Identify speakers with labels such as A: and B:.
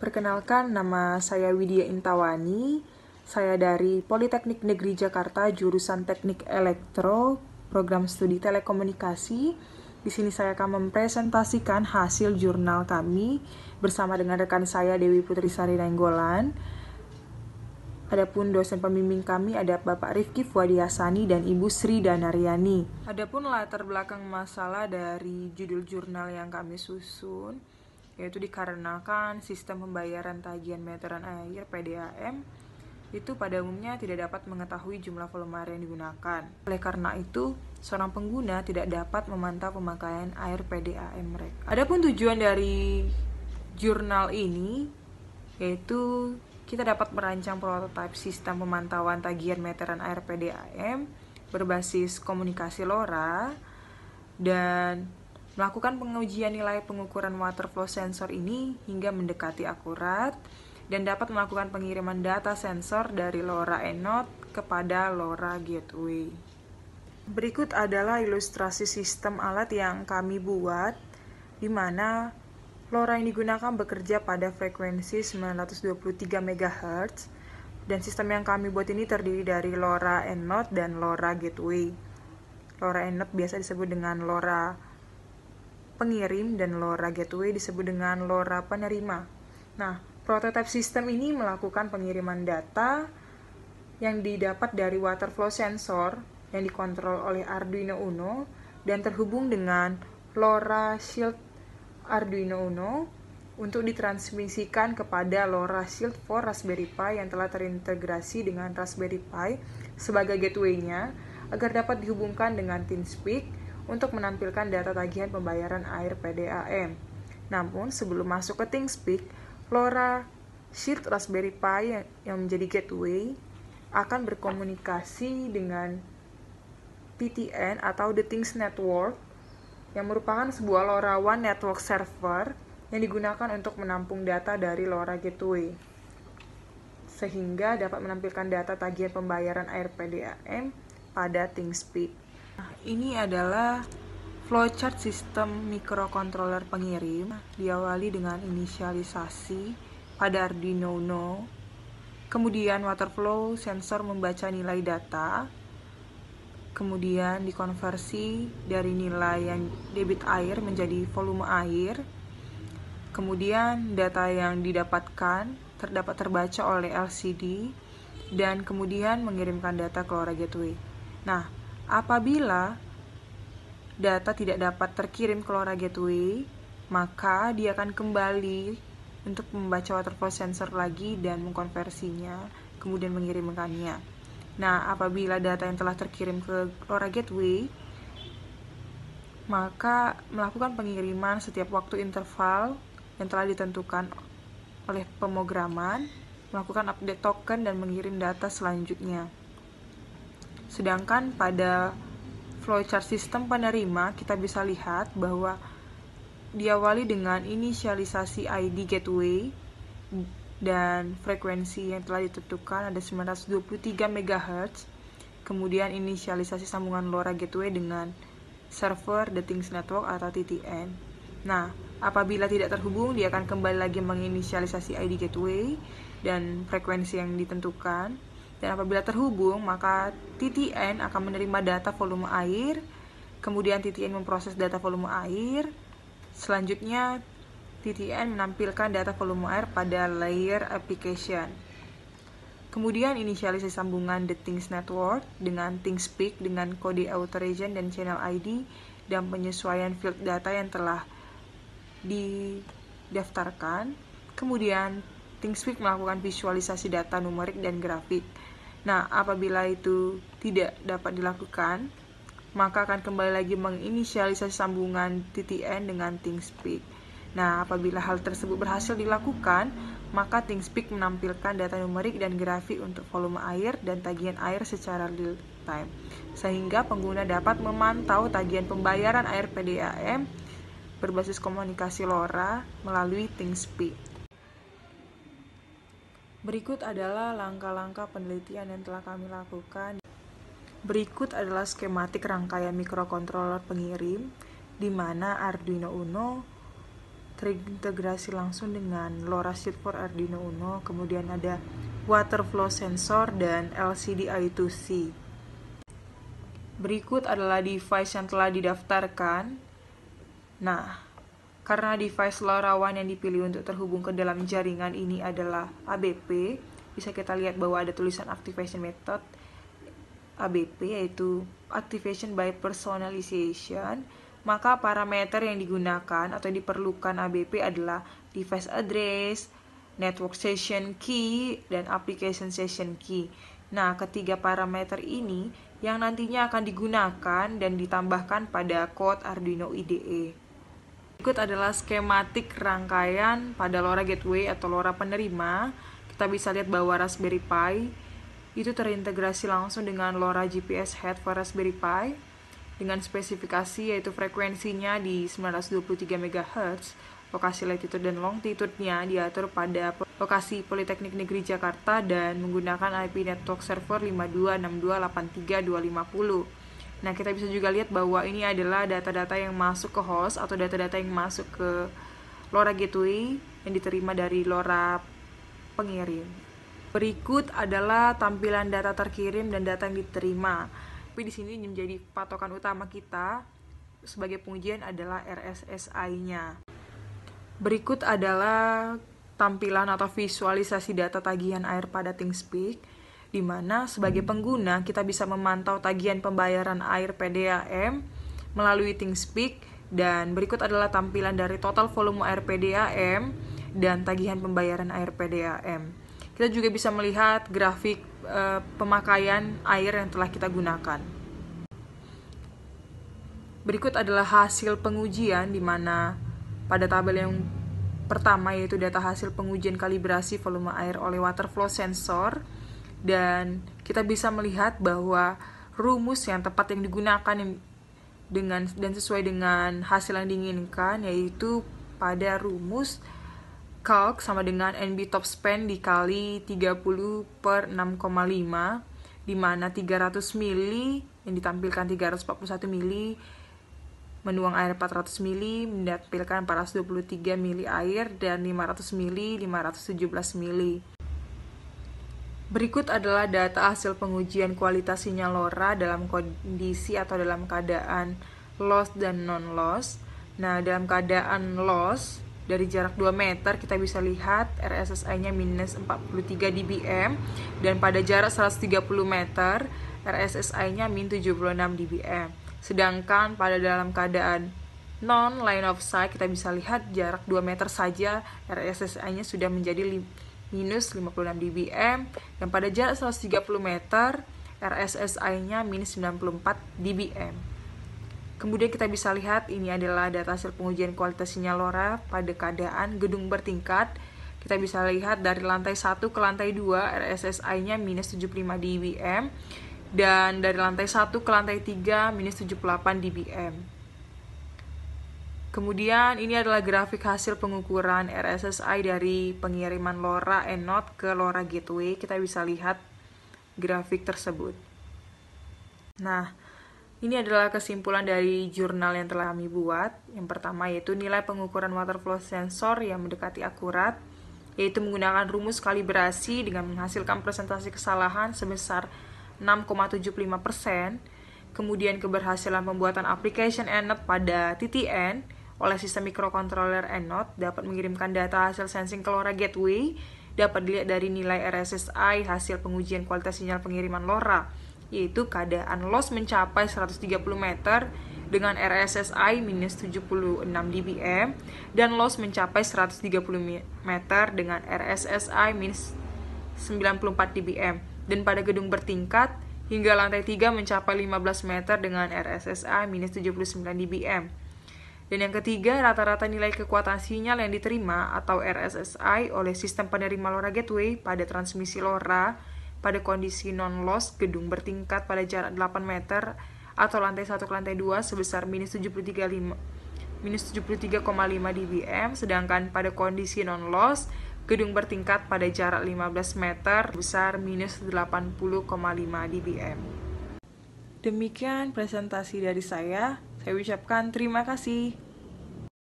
A: Perkenalkan, nama saya Widya Intawani. Saya dari Politeknik Negeri Jakarta, jurusan Teknik Elektro, program studi telekomunikasi. Di sini saya akan mempresentasikan hasil jurnal kami bersama dengan rekan saya Dewi Putri Sari Nenggolan. Adapun dosen pembimbing kami ada Bapak Rifki Fuadiasani dan Ibu Sri Danaryani. Adapun latar belakang masalah dari judul jurnal yang kami susun, yaitu dikarenakan sistem pembayaran tagihan meteran air PDAM itu pada umumnya tidak dapat mengetahui jumlah volume air yang digunakan. Oleh karena itu, seorang pengguna tidak dapat memantau pemakaian air PDAM mereka. Adapun tujuan dari jurnal ini yaitu kita dapat merancang prototipe sistem pemantauan tagihan meteran air PDAM berbasis komunikasi LoRa dan Melakukan pengujian nilai pengukuran water flow sensor ini hingga mendekati akurat dan dapat melakukan pengiriman data sensor dari LoRa Enode kepada LoRa Gateway. Berikut adalah ilustrasi sistem alat yang kami buat di mana LoRa yang digunakan bekerja pada frekuensi 923 MHz dan sistem yang kami buat ini terdiri dari LoRa Enode dan LoRa Gateway. LoRa Enode biasa disebut dengan LoRa pengirim dan LoRa gateway disebut dengan LoRa penerima. Nah, prototipe sistem ini melakukan pengiriman data yang didapat dari water flow sensor yang dikontrol oleh Arduino Uno dan terhubung dengan LoRa Shield Arduino Uno untuk ditransmisikan kepada LoRa Shield for Raspberry Pi yang telah terintegrasi dengan Raspberry Pi sebagai gateway-nya agar dapat dihubungkan dengan TeamSpeak untuk menampilkan data tagihan pembayaran air PDAM. Namun, sebelum masuk ke ThingSpeak, Flora Sheet Raspberry Pi yang, yang menjadi gateway akan berkomunikasi dengan PTN atau The Things Network yang merupakan sebuah LoRaWAN network server yang digunakan untuk menampung data dari LoRa Gateway sehingga dapat menampilkan data tagihan pembayaran air PDAM pada ThingSpeak. Nah, ini adalah flowchart sistem mikrokontroler pengirim diawali dengan inisialisasi pada Arduino Uno. Kemudian waterflow sensor membaca nilai data. Kemudian dikonversi dari nilai yang debit air menjadi volume air. Kemudian data yang didapatkan terdapat terbaca oleh LCD dan kemudian mengirimkan data ke LoRa gateway. Nah, Apabila data tidak dapat terkirim ke LoRa gateway, maka dia akan kembali untuk membaca waterfall sensor lagi dan mengkonversinya, kemudian mengirimkannya. Nah, apabila data yang telah terkirim ke LoRa gateway, maka melakukan pengiriman setiap waktu interval yang telah ditentukan oleh pemrograman, melakukan update token dan mengirim data selanjutnya. Sedangkan pada flowchart sistem penerima kita bisa lihat bahwa diawali dengan inisialisasi ID gateway dan frekuensi yang telah ditentukan ada 923 MHz. Kemudian inisialisasi sambungan LoRa gateway dengan server The Things Network atau TTN. Nah, apabila tidak terhubung, dia akan kembali lagi menginisialisasi ID gateway dan frekuensi yang ditentukan. Dan apabila terhubung, maka TTN akan menerima data volume air, kemudian TTN memproses data volume air, selanjutnya TTN menampilkan data volume air pada layer application. Kemudian inisialisasi sambungan The Things Network dengan ThingSpeak dengan kode authorization dan channel ID dan penyesuaian field data yang telah didaftarkan. Kemudian ThingSpeak melakukan visualisasi data numerik dan grafik. Nah, apabila itu tidak dapat dilakukan, maka akan kembali lagi menginisialisasi sambungan TTN dengan ThingSpeak. Nah, apabila hal tersebut berhasil dilakukan, maka ThingSpeak menampilkan data numerik dan grafik untuk volume air dan tagihan air secara real time, sehingga pengguna dapat memantau tagihan pembayaran air PDAM berbasis komunikasi LoRa melalui ThingSpeak. Berikut adalah langkah-langkah penelitian yang telah kami lakukan. Berikut adalah skematik rangkaian mikrokontroler pengirim, di mana Arduino Uno terintegrasi langsung dengan LoRa chip for Arduino Uno, kemudian ada water flow sensor dan LCD I2C. Berikut adalah device yang telah didaftarkan. Nah, karena device larawan yang dipilih untuk terhubung ke dalam jaringan ini adalah ABP, bisa kita lihat bahwa ada tulisan activation method ABP yaitu activation by personalization, maka parameter yang digunakan atau diperlukan ABP adalah device address, network session key, dan application session key. Nah, ketiga parameter ini yang nantinya akan digunakan dan ditambahkan pada code Arduino IDE. Berikut adalah skematik rangkaian pada LoRa gateway atau LoRa penerima. Kita bisa lihat bahwa Raspberry Pi itu terintegrasi langsung dengan LoRa GPS head for Raspberry Pi dengan spesifikasi yaitu frekuensinya di 923 MHz, lokasi latitude dan longitude-nya diatur pada lokasi Politeknik Negeri Jakarta dan menggunakan IP network server 526283250. Nah, kita bisa juga lihat bahwa ini adalah data-data yang masuk ke host atau data-data yang masuk ke LoRa gateway yang diterima dari LoRa pengirim. Berikut adalah tampilan data terkirim dan data yang diterima. Tapi di sini menjadi patokan utama kita sebagai pengujian adalah RSSI-nya. Berikut adalah tampilan atau visualisasi data tagihan air pada ThingSpeak di mana sebagai pengguna kita bisa memantau tagihan pembayaran air PDAM melalui ThinkSpeak dan berikut adalah tampilan dari total volume air PDAM dan tagihan pembayaran air PDAM. Kita juga bisa melihat grafik e, pemakaian air yang telah kita gunakan. Berikut adalah hasil pengujian di mana pada tabel yang pertama yaitu data hasil pengujian kalibrasi volume air oleh water flow sensor dan kita bisa melihat bahwa rumus yang tepat yang digunakan dengan dan sesuai dengan hasil yang diinginkan yaitu pada rumus calc sama dengan NB top spend dikali 30 per 6,5 di mana 300 mili yang ditampilkan 341 mili menuang air 400 mili menampilkan 423 mili air dan 500 mili 517 mili Berikut adalah data hasil pengujian kualitas sinyal LoRa dalam kondisi atau dalam keadaan loss dan non-loss. Nah, dalam keadaan loss dari jarak 2 meter kita bisa lihat RSSI-nya minus 43 dBm dan pada jarak 130 meter RSSI-nya min 76 dBm. Sedangkan pada dalam keadaan non line of sight kita bisa lihat jarak 2 meter saja RSSI-nya sudah menjadi minus 56 dBm dan pada jarak 130 meter RSSI-nya minus 94 dBm. Kemudian kita bisa lihat ini adalah data hasil pengujian kualitas sinyal LoRa pada keadaan gedung bertingkat. Kita bisa lihat dari lantai 1 ke lantai 2 RSSI-nya minus 75 dBm dan dari lantai 1 ke lantai 3 minus 78 dBm. Kemudian ini adalah grafik hasil pengukuran RSSI dari pengiriman LoRa Enode ke LoRa Gateway. Kita bisa lihat grafik tersebut. Nah, ini adalah kesimpulan dari jurnal yang telah kami buat. Yang pertama yaitu nilai pengukuran water flow sensor yang mendekati akurat, yaitu menggunakan rumus kalibrasi dengan menghasilkan presentasi kesalahan sebesar 6,75%, kemudian keberhasilan pembuatan application ENET pada TTN, oleh sistem mikrokontroler ENOT dapat mengirimkan data hasil sensing ke LoRa gateway, dapat dilihat dari nilai RSSI hasil pengujian kualitas sinyal pengiriman LoRa, yaitu keadaan loss mencapai 130 meter dengan RSSI minus 76 dBm dan loss mencapai 130 meter dengan RSSI minus 94 dBm dan pada gedung bertingkat hingga lantai 3 mencapai 15 meter dengan RSSI minus 79 dBm. Dan yang ketiga, rata-rata nilai kekuatan sinyal yang diterima atau RSSI oleh sistem penerima LoRa gateway pada transmisi LoRa pada kondisi non-loss gedung bertingkat pada jarak 8 meter atau lantai 1 ke lantai 2 sebesar minus 73,5 minus 73,5 dBm, sedangkan pada kondisi non-loss gedung bertingkat pada jarak 15 meter besar minus 80,5 dBm. Demikian presentasi dari saya. Saya ucapkan terima kasih.